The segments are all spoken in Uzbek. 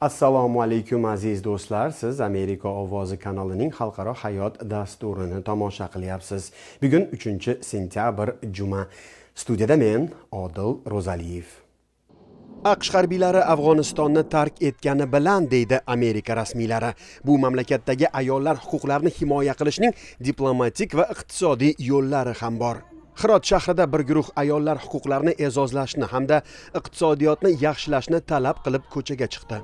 assalomu alaykum aziz do'stlar siz amerika ovozi kanalining xalqaro hayot dasturini tomosha qilyapsiz bugun 3 sentyabr juma studiyada men odil ro'zaliyev aqsh harbiylari afg'onistonni tark etgani bilan deydi amerika rasmiylari bu mamlakatdagi ayollar huquqlarini himoya qilishning diplomatik va iqtisodiy yo'llari ham bor hirot shahrida bir guruh ayollar huquqlarini e'zozlashni hamda iqtisodiyotni yaxshilashni talab qilib ko'chaga chiqdi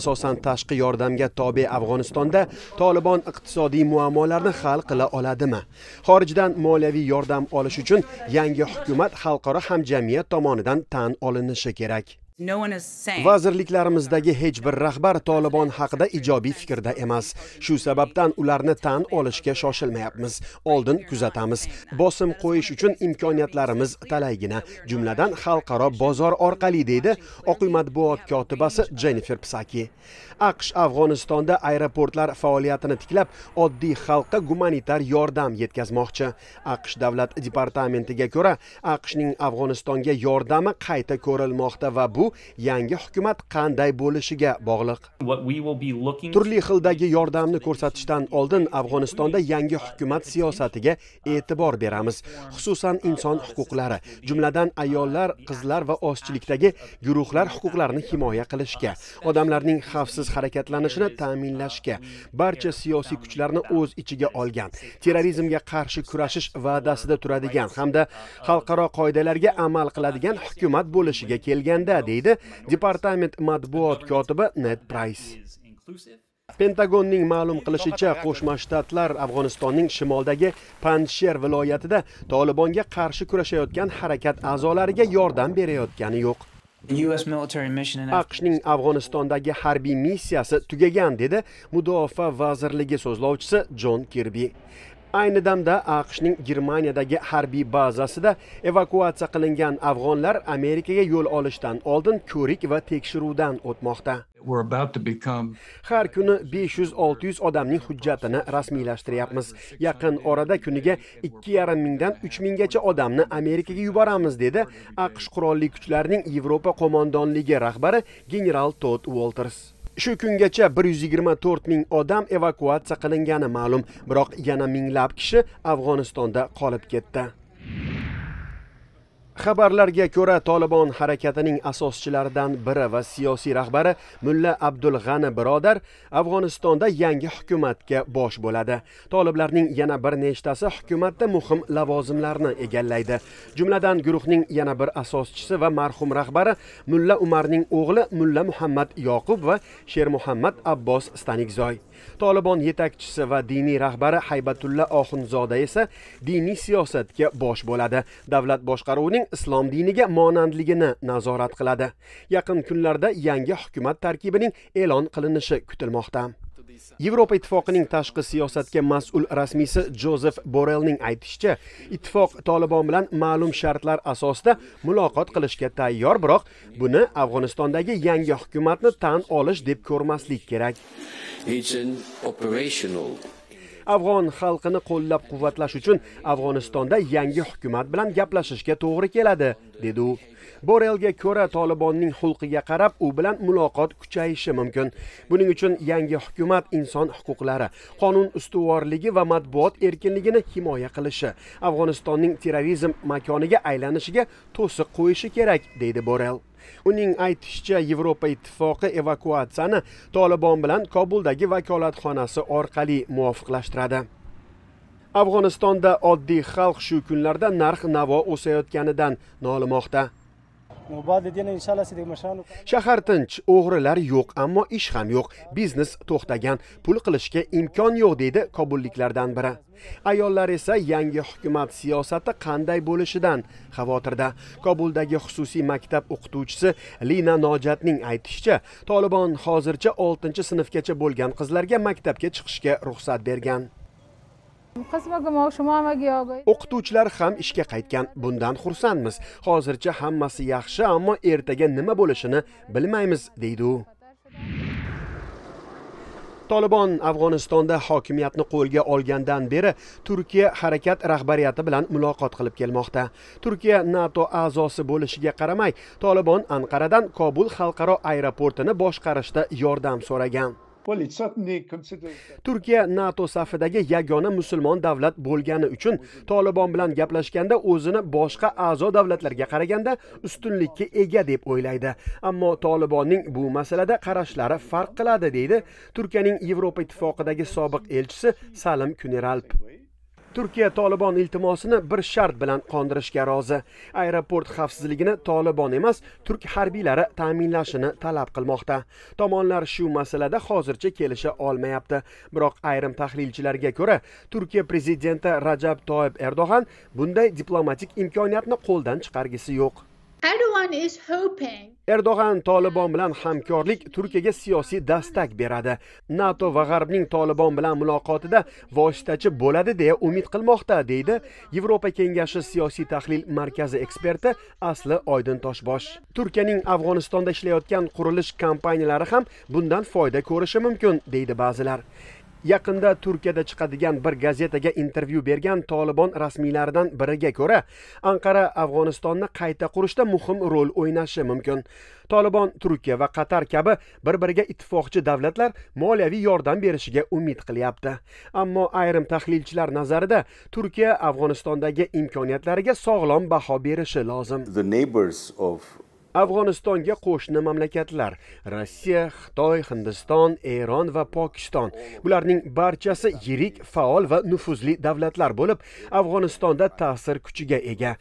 asosan tashqi yordamga tobe afg'onistonda tolibon iqtisodiy muammolarni hal qila oladimi xorijdan moliyaviy yordam olish uchun yangi hukumat xalqaro hamjamiyat tomonidan tan olinishi kerak vazirliklarimizdagi hech bir rahbar tolibon haqida ijobiy fikrda emas shu sababdan ularni tan olishga shoshilmayapmiz oldin kuzatamiz bosim qo'yish uchun imkoniyatlarimiz talaygina jumladan xalqaro bozor orqali deydi oq uy matbuot kotibasi jennifer psaki aqsh afg'onistonda aeroportlar faoliyatini tiklab oddiy xalqqa gumanitar yordam yetkazmoqchi aqsh davlat departamentiga ko'ra aqshning afg'onistonga yordami qayta ko'rilmoqda va bu yangi hukumat qanday bo'lishiga bog'liq turli xildagi yordamni ko'rsatishdan oldin afg'onistonda yangi hukumat siyosatiga e'tibor beramiz xususan inson huquqlari jumladan ayollar qizlar va ozchilikdagi guruhlar huquqlarini himoya qilishga odamlarning xavfsiz harakatlanishini ta'minlashga barcha siyosiy kuchlarni o'z ichiga olgan terrorizmga qarshi kurashish va'dasida turadigan hamda xalqaro qoidalarga amal qiladigan hukumat bo'lishiga kelganda deydi deydi departament matbuot kotibi ned prays pentagonning ma'lum qilishicha qo'shma shtatlar afg'onistonning shimoldagi panjsher viloyatida tolibonga qarshi kurashayotgan harakat a'zolariga yordam berayotgani yo'q aqshning afg'onistondagi harbiy missiyasi tugagan dedi mudofaa vazirligi so'zlovchisi jon kirbi ayni damda aqshning germaniyadagi harbiy bazasida evakuatsiya qilingan afg'onlar amerikaga yo'l olishdan oldin ko'rik va tekshiruvdan o'tmoqda har kuni 500-600 odamning hujjatini rasmiylashtiryapmiz yaqin orada kuniga 2,5 mingdan 3 minggacha odamni amerikaga yuboramiz dedi aqsh qurolli kuchlarining yevropa qo'mondonligi rahbari general tod uolters shu kungacha 124 ming odam evakuatsiya qilingani ma'lum biroq yana minglab kishi afg'onistonda qolib ketdi xabarlarga ko'ra Taliban harakatining asoschilaridan biri va siyosiy rahbari mulla abdulg'ani birodar afg'onistonda yangi hukumatga bosh bo'ladi toliblarning yana bir nechtasi hukumatda muhim lavozimlarni egallaydi jumladan guruhning yana bir asoschisi va marhum rahbari mulla umarning o'g'li mulla muhammad yoqub va Sher Muhammad abbos stanikzoy Taliban yetakchisi va diniy rahbari haybatulla oxunzoda esa diniy siyosatga bosh bo'ladi davlat boshqaruvining islom diniga monandligini nazorat qiladi yaqin kunlarda yangi hukumat tarkibining e'lon qilinishi kutilmoqda yevropa ittifoqining tashqi siyosatga mas'ul rasmiysi jozef borelning aytishicha ittifoq tolibon bilan ma'lum shartlar asosida muloqot qilishga tayyor biroq buni afg'onistondagi yangi hukumatni tan olish deb ko'rmaslik kerak afg'on xalqini qo'llab quvvatlash uchun afg'onistonda yangi hukumat bilan gaplashishga to'g'ri keladi dedi u borelga ko'ra tolibonning xulqiga qarab u bilan muloqot kuchayishi mumkin buning uchun yangi hukumat inson huquqlari qonun ustuvorligi va matbuot erkinligini himoya qilishi afg'onistonning terrorizm makoniga aylanishiga to'siq qo'yishi kerak deydi borel uning aytishicha yevropa ittifoqi evakuatsiyani tolibon bilan kobuldagi vakolatxonasi orqali muvofiqlashtiradi afg'onistonda oddiy xalq shu kunlarda narx navo o'sayotganidan nolimoqda shahar tinch o'g'rilar yo'q ammo ish ham yo'q biznes to'xtagan pul qilishga imkon yo'q deydi kobulliklardan biri ayollar esa yangi hukumat siyosati qanday bo'lishidan xavotirda kobuldagi xususiy maktab o'qituvchisi lina nojatning aytishicha tolibon hozircha 6 sinfgacha bo'lgan qizlarga maktabga chiqishga ruxsat bergan o'qituvchilar ham ishga qaytgan bundan xursandmiz hozircha hammasi yaxshi ammo ertaga nima bo'lishini bilmaymiz deydi u tolibon afg'onistonda hokimiyatni qo'lga olgandan beri turkiya harakat rahbariyati bilan muloqot qilib kelmoqda turkiya nato a'zosi bo'lishiga qaramay tolibon anqaradan kobul xalqaro aeroportini boshqarishda yordam so'ragan turkiya nato safidagi yagona musulmon davlat bo'lgani uchun tolibon bilan gaplashganda o'zini boshqa a'zo davlatlarga qaraganda ustunlikka ega deb o'ylaydi ammo tolibonning bu masalada qarashlari farq qiladi deydi turkiyaning yevropa ittifoqidagi sobiq elchisi salim kuneralp turkiya tolibon iltimosini bir shart bilan qondirishga rozi aeroport xavfsizligini tolibon emas turk harbiylari ta'minlashini talab qilmoqda tomonlar shu masalada hozircha kelisha olmayapti biroq ayrim tahlilchilarga ko'ra turkiya prezidenti rajab toyib erdo'g'an bunday diplomatik imkoniyatni qo'ldan chiqargisi yo'q erdo'g'an tolibon bilan hamkorlik turkiyaga siyosiy dastak beradi nato va g'arbning tolibon bilan muloqotida vositachi bo'ladi deya umid qilmoqda deydi yevropa kengashi siyosiy tahlil markazi eksperti asli oydin toshbosh turkiyaning afg'onistonda ishlayotgan qurilish kompaniyalari ham bundan foyda ko'rishi mumkin deydi ba'zilar yaqinda turkiyada chiqadigan bir gazetaga intervyu bergan tolibon rasmiylaridan biriga ko'ra anqara afg'onistonni qayta qurishda muhim rol o'ynashi mumkin tolibon turkiya va qatar kabi bir biriga ittifoqchi davlatlar moliyaviy yordam berishiga umid qilyapti ammo ayrim tahlilchilar nazarida turkiya afg'onistondagi imkoniyatlariga sog'lom baho berishi lozim the neighbors of afg'onistonga qo'shni mamlakatlar rossiya xitoy hindiston eron va pokiston bularning barchasi yirik faol va nufuzli davlatlar bo'lib afg'onistonda ta'sir kuchiga ega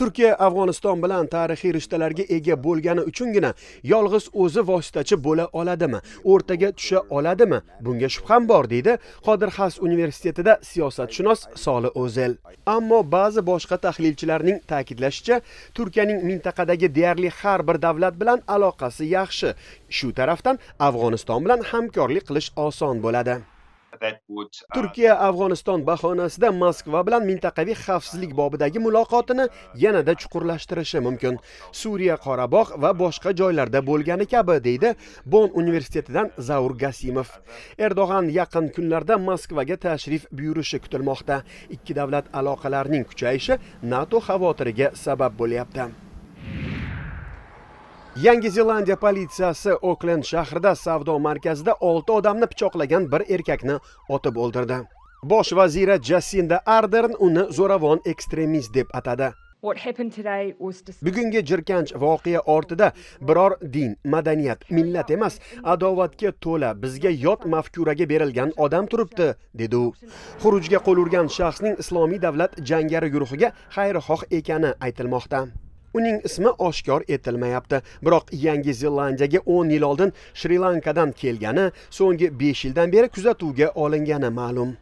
turkiya afg'oniston bilan tarixiy rishtalarga ega bo'lgani uchungina yolg'iz o'zi vositachi bo'la oladimi o'rtaga tusha oladimi bunga shubham bor deydi qodir xas universitetida siyosatshunos soli o'zel ammo ba'zi boshqa tahlilchilarning ta'kidlashicha turkiyaning mintaqadagi deyarli har bir davlat bilan aloqasi yaxshi shu tarafdan afg'oniston bilan hamkorlik qilish oson bo'ladi Uh, turkiya afg'oniston bahonasida moskva bilan mintaqaviy xavfsizlik bobidagi muloqotini yanada chuqurlashtirishi mumkin suriya qorabog' va boshqa joylarda bo'lgani kabi deydi bon universitetidan zaur gasimov erdo'g'an yaqin kunlarda moskvaga tashrif buyurishi kutilmoqda ikki davlat aloqalarining kuchayishi nato xavotiriga sabab bo'lyapti yangi zelandiya politsiyasi oklend shahrida savdo markazida 6 odamni pichoqlagan bir erkakni otib o'ldirdi bosh vazira jassinda ardern uni zo'ravon ekstremist deb atadi bugungi jirkanch voqea ortida biror din madaniyat millat emas adovatga to'la bizga yot mafkuraga berilgan odam turibdi dedi u xurujga qo'l urgan shaxsning islomiy davlat jangari guruhiga xayrixoh ekani aytilmoqda uning ismi oshkor etilmayapti biroq yangi zelandiyaga 10 yil oldin shri lankadan kelgani so'nggi 5 yildan beri kuzatuvga olingani ma'lum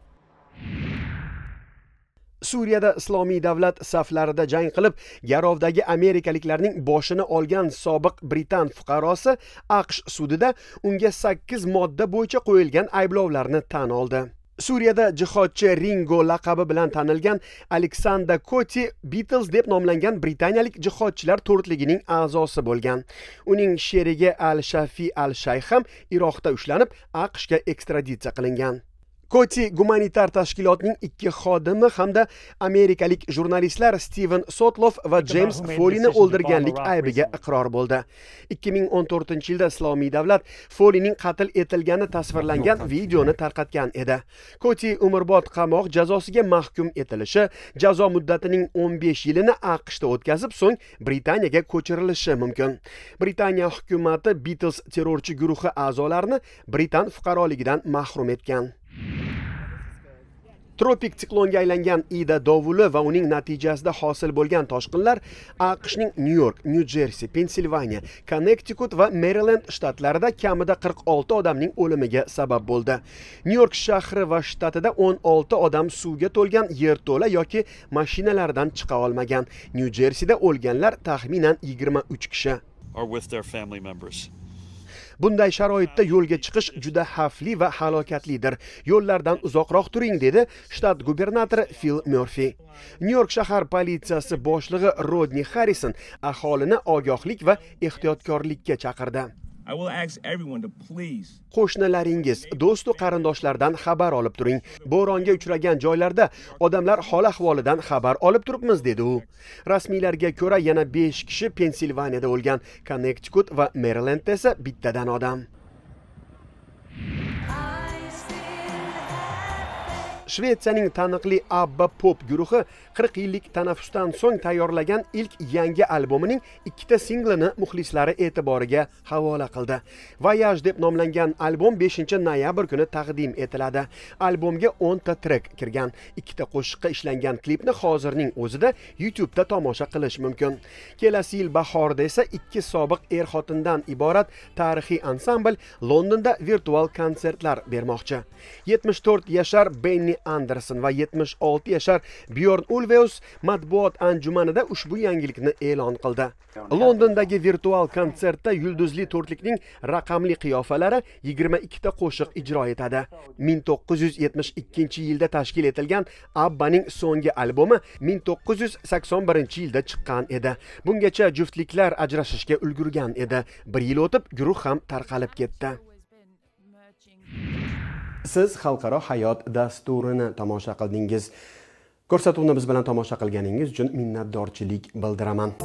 suriyada islomiy davlat saflarida jang qilib garovdagi amerikaliklarning boshini olgan sobiq britan fuqarosi aqsh sudida unga sakkiz modda bo'yicha qo'yilgan ayblovlarni tan oldi suriyada jihodchi ringo laqabi bilan tanilgan aleksandr koti Beatles deb nomlangan britaniyalik jihodchilar to'rtligining a'zosi bo'lgan uning sherigi al shafi al shayx ham iroqda ushlanib aqshga ekstraditsiya qilingan Koti gumanitar tashkilotning ikki xodimi hamda amerikalik jurnalistlar Steven Sotlov va James Foleyni o'ldirganlik aybiga iqror bo'ldi. 2014 yilda Islomiy davlat Foleyning qatl etilgani tasvirlangan videoni tarqatgan edi. Koti umrbod qamoq jazosiga mahkum etilishi, jazo muddatining 15 yilini AQShda o'tkazib, so'ng Britaniyaga ko'chirilishi mumkin. Britaniya hukumati Beatles terrorchi guruhi a'zolarini Britan fuqaroligidan mahrum etgan. tropik siklonga aylangan ida dovuli va uning natijasida hosil bo'lgan toshqinlar aqshning nyu york nyu jersi pensilvaniya konnektikut va merilend shtatlarida kamida 46 odamning o'limiga sabab bo'ldi nyu york shahri va shtatida 16 odam suvga to'lgan yerto'la yoki mashinalardan chiqa olmagan nyu jersida o'lganlar taxminan 23 kishi bunday sharoitda yo'lga chiqish juda xavfli va halokatlidir yo'llardan uzoqroq turing dedi shtat gubernatori fil merfi nyu york shahar politsiyasi boshlig'i rodni harrison aholini ogohlik va ehtiyotkorlikka chaqirdi qo'shnilaringiz do'stu qarindoshlardan xabar olib turing bo'ronga uchragan joylarda odamlar hol ahvolidan xabar olib turibmiz dedi u rasmiylarga ko'ra yana besh kishi pensilvaniyada o'lgan konnektikut va merilendda esa bittadan odam shvetsiyaning taniqli abba pop guruhi 40 yillik tanaffusdan so'ng tayyorlagan ilk yangi albomining ikkita singlini muxlislari e'tiboriga havola qildi voyaj deb nomlangan albom 5 noyabr kuni taqdim etiladi albomga 10 ta trek kirgan ikkita qo'shiqqa ishlangan klipni hozirning o'zida youtubeda tomosha qilish mumkin kelasi yil bahorda esa ikki sobiq er xotindan iborat tarixiy ansambl londonda virtual konsertlar bermoqchi 74 yashar benni anderson va 76 yashar bjorn ulveus matbuot anjumanida ushbu yangilikni e'lon qildi londondagi virtual konsertda yulduzli to'rtlikning raqamli qiyofalari 22 ta qo'shiq ijro etadi 1972 yilda tashkil etilgan abbaning so'nggi albomi 1981 yilda chiqqan edi bungacha juftliklar ajrashishga ulgurgan edi bir yil o'tib guruh ham tarqalib ketdi siz xalqaro hayot dasturini tomosha qildingiz ko'rsatuvni biz bilan tomosha qilganingiz uchun minnatdorchilik bildiraman